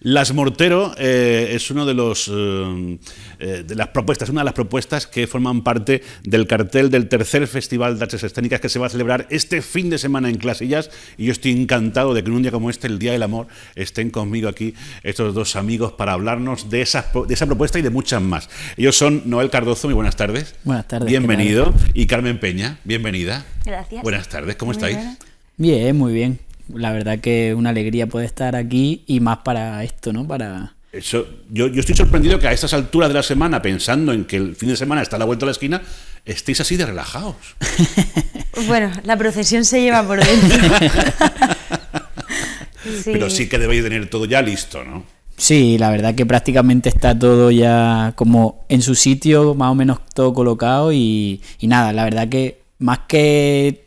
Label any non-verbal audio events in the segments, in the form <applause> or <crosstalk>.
Las Mortero eh, es uno de los eh, eh, de las propuestas, una de las propuestas que forman parte del cartel del tercer Festival de Artes Escénicas que se va a celebrar este fin de semana en Clasillas y yo estoy encantado de que en un día como este, el Día del Amor, estén conmigo aquí estos dos amigos para hablarnos de, esas, de esa propuesta y de muchas más. Ellos son Noel Cardozo, muy buenas tardes. Buenas tardes. Bienvenido. Y Carmen Peña, bienvenida. Gracias. Buenas tardes, ¿cómo estáis? bien, muy bien la verdad que una alegría poder estar aquí y más para esto, ¿no? Para... Eso, yo, estoy sorprendido que a estas alturas de la semana, pensando en que el fin de semana está a la vuelta de la esquina, estéis así de relajados. <laughs> bueno, la procesión se lleva por dentro. <laughs> Pero sí que debéis tener todo ya listo, ¿no? Sí, la verdad que prácticamente está todo ya como en su sitio, más o menos todo colocado y, y nada, la verdad que más que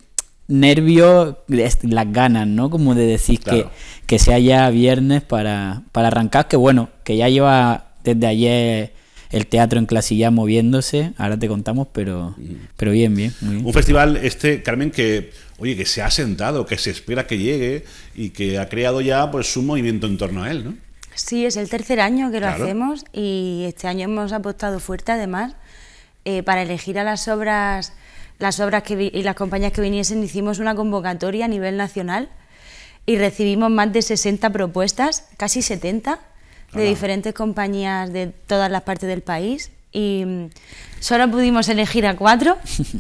Nervio las ganas, ¿no? Como de decir que, que sea ya viernes para, para arrancar, que bueno, que ya lleva desde ayer el teatro en Clasilla moviéndose, ahora te contamos, pero, mm. pero bien, bien, Un festival este, Carmen, que oye, que se ha sentado, que se espera que llegue y que ha creado ya pues su movimiento en torno a él, ¿no? Sí, es el tercer año que lo hacemos y este año hemos apostado fuerte además eh, para elegir a las obras las obras que y las compañías que viniesen, hicimos una convocatoria a nivel nacional y recibimos más de 60 propuestas, casi 70, de diferentes compañías de todas las partes del país y mm, solo pudimos elegir a cuatro. <laughs>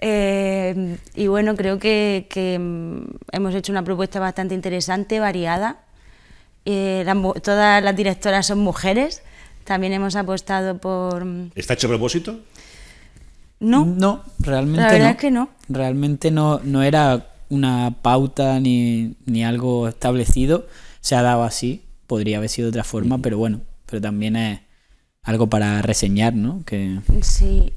Eh, y bueno, creo que, mm, hemos hecho una propuesta bastante interesante, variada. Eh, todas las directoras son mujeres. También hemos apostado por... Mm, ¿Está hecho propósito? No. No, realmente no. que no. Realmente no, no era una pauta ni, ni, algo establecido. Se ha dado así. Podría haber sido de otra forma, mm. pero bueno. Pero también es algo para reseñar, ¿no? Que... Sí.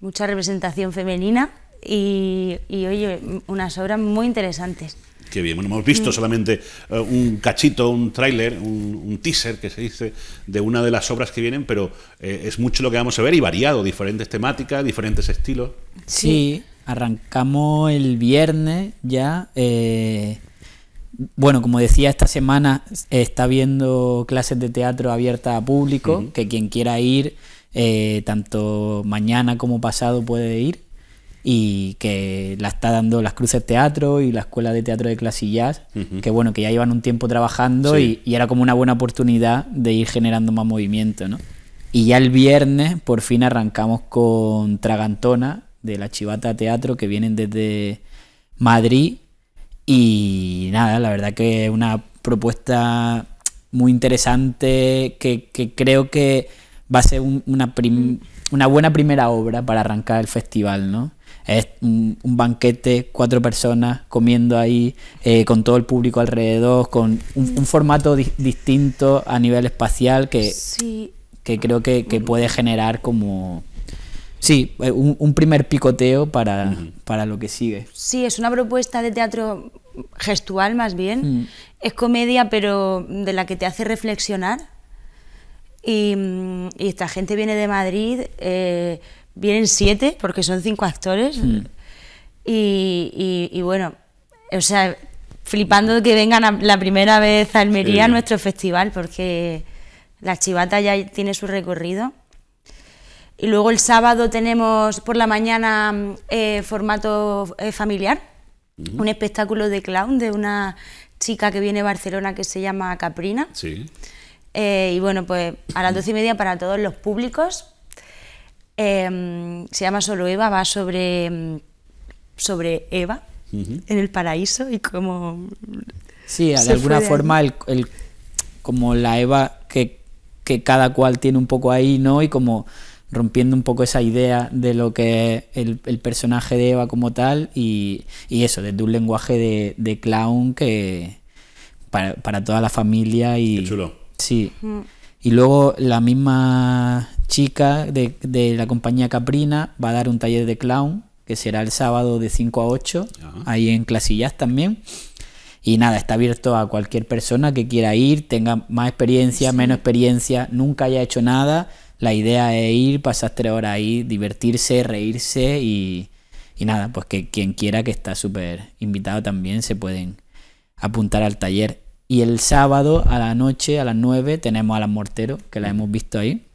Mucha representación femenina y, y oye, unas obras muy interesantes. Qué bien. hemos visto mm. solamente eh, un cachito, un tráiler, un, teaser que se dice de una de las obras que vienen, pero eh, es mucho lo que vamos a ver y variado, diferentes temáticas, diferentes estilos. Sí, arrancamos el viernes ya. Eh, bueno, como decía, esta semana está viendo clases de teatro abiertas a público, que quien quiera ir, tanto mañana como pasado puede ir y que la está dando las Cruces Teatro y la Escuela de Teatro de Clasillas, que bueno, que ya llevan un tiempo trabajando y, era como una buena oportunidad de ir generando más movimiento, ¿no? Y ya el viernes por fin arrancamos con Tragantona de la Chivata Teatro que vienen desde Madrid y nada, la verdad que es una propuesta muy interesante que, creo que va a ser una, una buena primera obra para arrancar el festival, ¿no? es un, banquete, cuatro personas comiendo ahí, eh, con todo el público alrededor, con un, formato distinto a nivel espacial que, creo que, puede generar como... Sí, eh, un, primer picoteo para, lo que sigue. Sí, es una propuesta de teatro gestual más bien. Mm. Es comedia, pero de la que te hace reflexionar. Y, mm, esta gente viene de Madrid, eh, vienen siete, porque son cinco actores. Mm. Y, y, bueno, o sea, flipando que vengan la primera vez a Almería a nuestro festival, porque la chivata ya tiene su recorrido. Y luego el sábado tenemos por la mañana eh, formato eh, familiar, mm. un espectáculo de clown de una chica que viene de Barcelona que se llama Caprina. Eh, y bueno, pues a las doce y media para todos los públicos, Em, se llama Solo Eva, va sobre, em, sobre Eva en el paraíso y como Sí, de alguna forma, el, como la Eva que, cada cual tiene un poco ahí, ¿no? Y como rompiendo un poco esa idea de lo que es el, personaje de Eva como tal y, y eso, desde un lenguaje de, clown que para, para, toda la familia y... Sí. Y luego la misma chica de, de, la compañía Caprina va a dar un taller de clown que será el sábado de 5 a 8, ahí en Clasillas también. Y nada, está abierto a cualquier persona que quiera ir, tenga más experiencia, menos experiencia, nunca haya hecho nada. La idea es ir, pasar tres horas ahí, divertirse, reírse y, nada, pues que quien quiera que está súper invitado también se pueden apuntar al taller. Y el sábado a la noche, a las 9, tenemos a las morteros, que la hemos visto ahí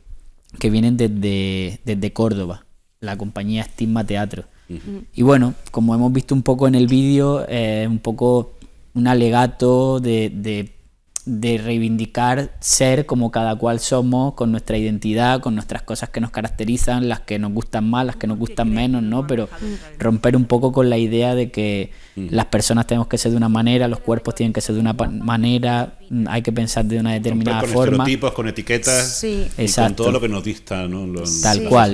que vienen desde, desde Córdoba, la compañía Estigma Teatro. Y bueno, como hemos visto un poco en el vídeo, eh, un poco un alegato de, de de reivindicar ser como cada cual somos, con nuestra identidad, con nuestras cosas que nos caracterizan, las que nos gustan más, las que nos gustan menos, ¿no? Pero romper un poco con la idea de que mm. las personas tenemos que ser de una manera, los cuerpos tienen que ser de una manera, hay que pensar de una determinada forma. Con estereotipos, con etiquetas, sí. y con todo lo que nos dista, ¿no? Tal cual.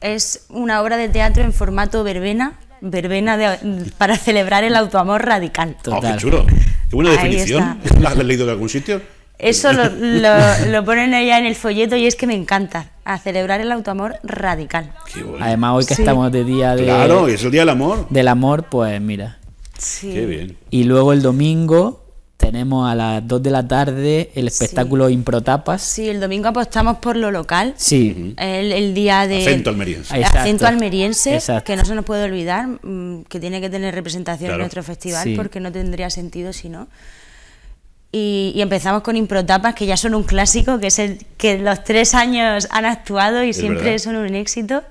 Es una obra de teatro en formato verbena, verbena de, para celebrar el autoamor radical. Oh, Total. Qué buena definición. <laughs> ¿La has leído de algún sitio? Eso lo, <laughs> ponen allá en el folleto y es que me encanta. A celebrar el autoamor radical. Además, hoy que estamos de día de. Claro, es el día del amor. Del amor, pues mira. Sí. Qué bien. Y luego el domingo tenemos a las 2 de la tarde el espectáculo Improtapas. Sí, el domingo apostamos por lo local. Sí. El, día de... Acento almeriense. Acento almeriense, que no se nos puede olvidar, mm, que tiene que tener representación en nuestro festival, porque no tendría sentido si no. Y, empezamos con Improtapas, que ya son un clásico, que es el que los tres años han actuado y siempre son un éxito.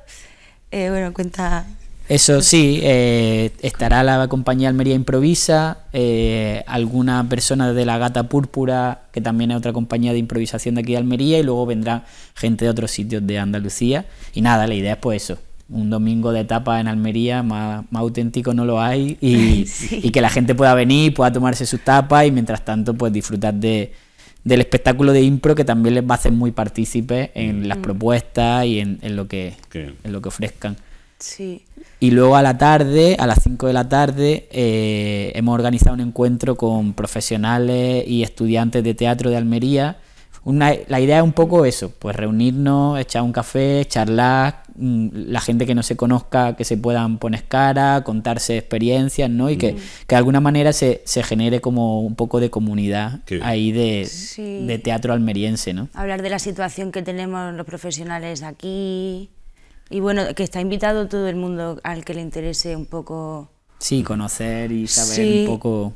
Eh, bueno, cuenta eso sí, eh, estará la compañía Almería Improvisa, eh, alguna persona de la Gata Púrpura, que también es otra compañía de improvisación de aquí de Almería, y luego vendrá gente de otros sitios de Andalucía. Y nada, la idea es pues eso, un domingo de etapa en Almería más, auténtico no lo hay <laughs> y, que la gente pueda venir, pueda tomarse sus tapas y mientras tanto pues disfrutar de, del espectáculo de impro que también les va a hacer muy partícipes en las mm. propuestas y en, lo que, en lo que ofrezcan. Sí. Y luego a la tarde, a las 5 de la tarde, eh, hemos organizado un encuentro con profesionales y estudiantes de teatro de Almería. Una, la idea es un poco eso, pues reunirnos, echar un café, charlar, mm, la gente que no se conozca, que se puedan poner cara, contarse experiencias, ¿no? Y que, mm. que de alguna manera se, se, genere como un poco de comunidad ahí de, de teatro almeriense, ¿no? Hablar de la situación que tenemos los profesionales aquí, y bueno, que está invitado todo el mundo al que le interese un poco. Sí, conocer y saber un poco.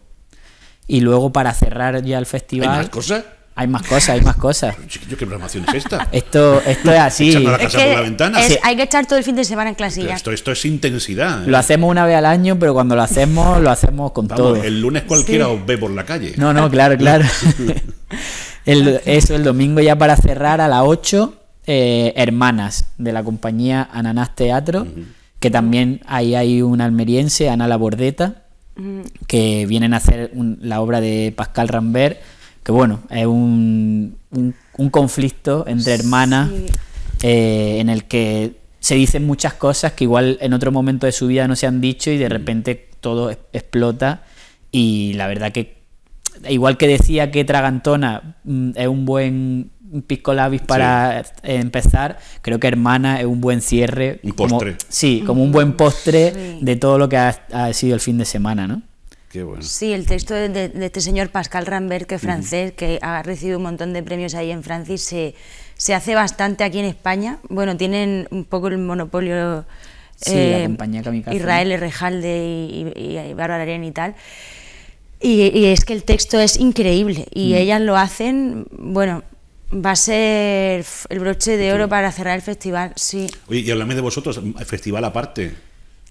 Y luego para cerrar ya el festival. ¿Hay más cosas? Hay más cosas, hay más cosas. <laughs> ¿Qué programación es esta? Esto, esto es así. hay que estar todo el fin de semana en clase Esto, esto es intensidad. ¿eh? Lo hacemos una vez al año, pero cuando lo hacemos, lo hacemos con todo. El lunes cualquiera os ve por la calle. No, no, claro, claro. <laughs> <laughs> eso, el domingo ya para cerrar a las 8 eh, hermanas de la compañía Ananás Teatro, que también ahí hay un almeriense, Ana La Bordeta, que vienen a hacer la obra de Pascal Rambert, que bueno, es un, conflicto entre hermanas eh, en el que se dicen muchas cosas que igual en otro momento de su vida no se han dicho y de repente todo explota y la verdad que igual que decía que Tragantona mm, es un buen ...un lápiz para empezar. Creo que Hermana es un buen cierre. y postre. Sí, como un buen postre de todo lo que ha, sido el fin de semana, ¿no? Sí, el texto de, este señor Pascal Rambert, que es francés, que ha recibido un montón de premios ahí en Francia y se, se hace bastante aquí en España. Bueno, tienen un poco el monopolio eh, Israel Rejalde y, y, y Bárbara Arena y tal. Y, es que el texto es increíble y ellas lo hacen, bueno, Va a ser el broche de oro para cerrar el festival, sí. Oye, y hablame de vosotros, festival aparte.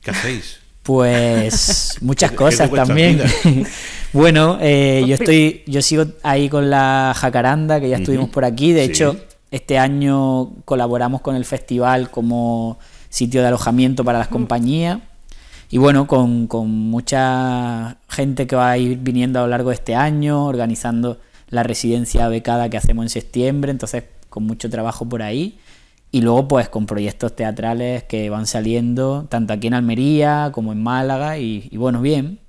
¿Qué hacéis? Pues <laughs> muchas cosas también. <laughs> bueno, eh, yo estoy, yo sigo ahí con la jacaranda, que ya estuvimos por aquí. De hecho, este año colaboramos con el festival como sitio de alojamiento para las mm. compañías. Y bueno, con, con mucha gente que va a ir viniendo a lo largo de este año, organizando la residencia becada que hacemos en septiembre, entonces con mucho trabajo por ahí. Y luego pues con proyectos teatrales que van saliendo, tanto aquí en Almería como en Málaga, y, bueno, bien.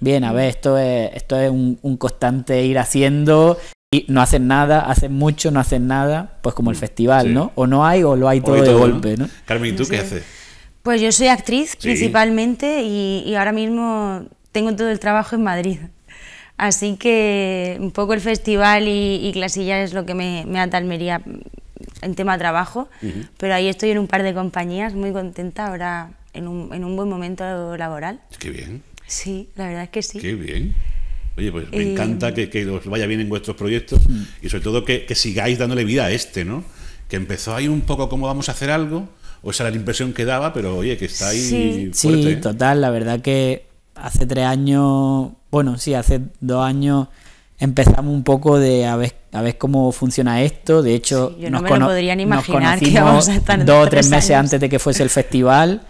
bien. a ver, esto es, esto es un, constante ir haciendo y no hacen nada, hacen mucho, no hacen nada, pues como el mm. festival, ¿no? O no hay o lo hay todo, de golpe, ¿no? Carmen, ¿y tú qué haces? Pues yo soy actriz principalmente y, ahora mismo tengo todo el trabajo en Madrid. Así que un poco el festival y, y Clasilla es lo que me, atalmería en tema trabajo, pero ahí estoy en un par de compañías, muy contenta ahora en un, buen momento laboral. Qué bien. Sí, la verdad es que sí. Qué bien. Oye, pues me eh, encanta que, os vaya bien en vuestros proyectos mm. y sobre todo que, sigáis dándole vida a este, ¿no? Que empezó ahí un poco cómo vamos a hacer algo, o esa era la impresión que daba, pero oye, que está ahí. Sí, fuerte, ¿eh? total, la verdad que hace tres años, bueno, sí, hace dos años empezamos un poco de a ver, a ver cómo funciona esto. De hecho, nos, me imaginar que vamos dos o tres, meses antes de que fuese el festival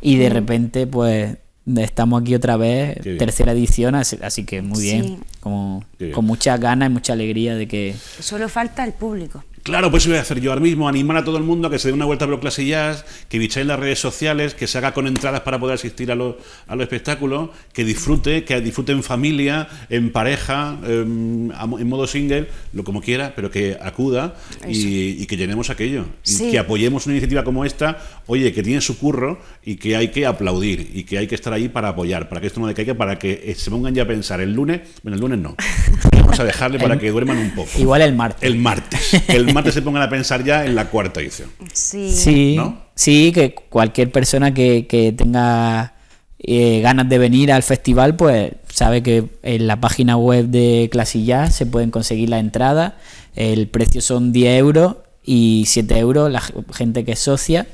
y de repente, pues estamos aquí otra vez, tercera edición, así, que muy bien, como, con muchas ganas y mucha alegría de que... Solo falta el público. Claro, pues eso voy a hacer yo ahora mismo, animar a todo el mundo a que se dé una vuelta por clase jazz, que en las redes sociales, que se haga con entradas para poder asistir a los, a espectáculos, que disfrute, que disfrute en familia, en pareja, em, en, modo single, lo como quiera, pero que acuda y, que llenemos aquello. Y que apoyemos una iniciativa como esta, oye, que tiene su curro y que hay que aplaudir y que hay que estar ahí para apoyar, para que esto no decaiga, para que eh, se pongan ya a pensar el lunes, bueno, el lunes no, <laughs> vamos a dejarle para que duerman un poco. Igual el martes. El martes. El martes que se pongan a pensar ya en la cuarta edición. Sí. Sí, ¿no? sí que cualquier persona que, tenga eh, ganas de venir al festival, pues sabe que en la página web de Clasillas se pueden conseguir la entrada. El precio son 10 euros y 7 euros la gente que es socia.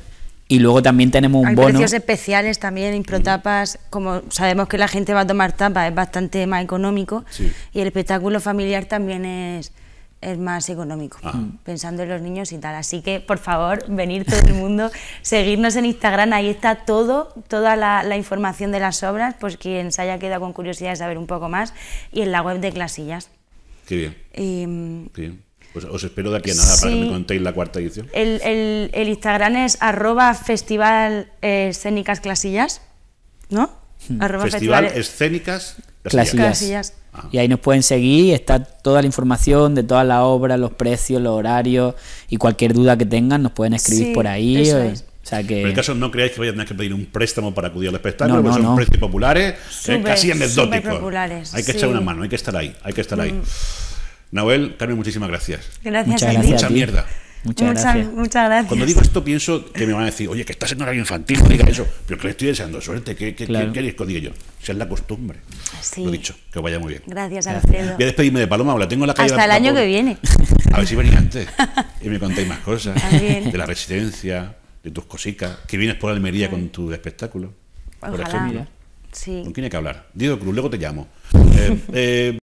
Y luego también tenemos un Hay bono. precios especiales también, improtapas, como sabemos que la gente va a tomar tapas, es bastante más económico. Y el espectáculo familiar también es, es más económico, ah. pensando en los niños y tal. Así que, por favor, venir todo el mundo, seguirnos en Instagram, ahí está todo, toda la, información de las obras, pues quien se haya quedado con curiosidad de saber un poco más, y en la web de Clasillas. Qué bien. Pues os espero de aquí a nada para que me contéis la cuarta edición. El, el, Instagram es arroba festival eh, escénicas clasillas, ¿no? Hmm. @festivalescénicas Clasillas. Ah. Y ahí nos pueden seguir, está toda la información de todas las obras, los precios, los horarios y cualquier duda que tengan nos pueden escribir por ahí. Eh, o sea que... En el caso no creáis que vayan a tener que pedir un préstamo para acudir al espectáculo, pues son precios populares, eh, casi anecdóticos. hay que echar una mano, hay que estar ahí, hay que estar ahí. Mm. Carmen, muchísimas gracias. Gracias, Muchas Gracias Mucha mierda. Muchas, gracias. Cuando digo esto pienso que me van a decir, oye, que estás en horario infantil, no <laughs> diga eso. Pero que le estoy deseando suerte. ¿Qué, qué, claro. qué, digo yo? Si es la costumbre. Lo dicho, que vaya muy bien. Gracias, Alfredo. Voy a despedirme de Paloma, la tengo en la calle. Hasta el año que viene. A ver si venís antes y me contáis más cosas. <laughs> De la residencia, de tus cositas, que vienes por Almería con tu espectáculo. Ojalá. Por ejemplo. Sí. ¿Con quién hay que hablar? Diego Cruz, luego te llamo. <laughs> Eh, eh,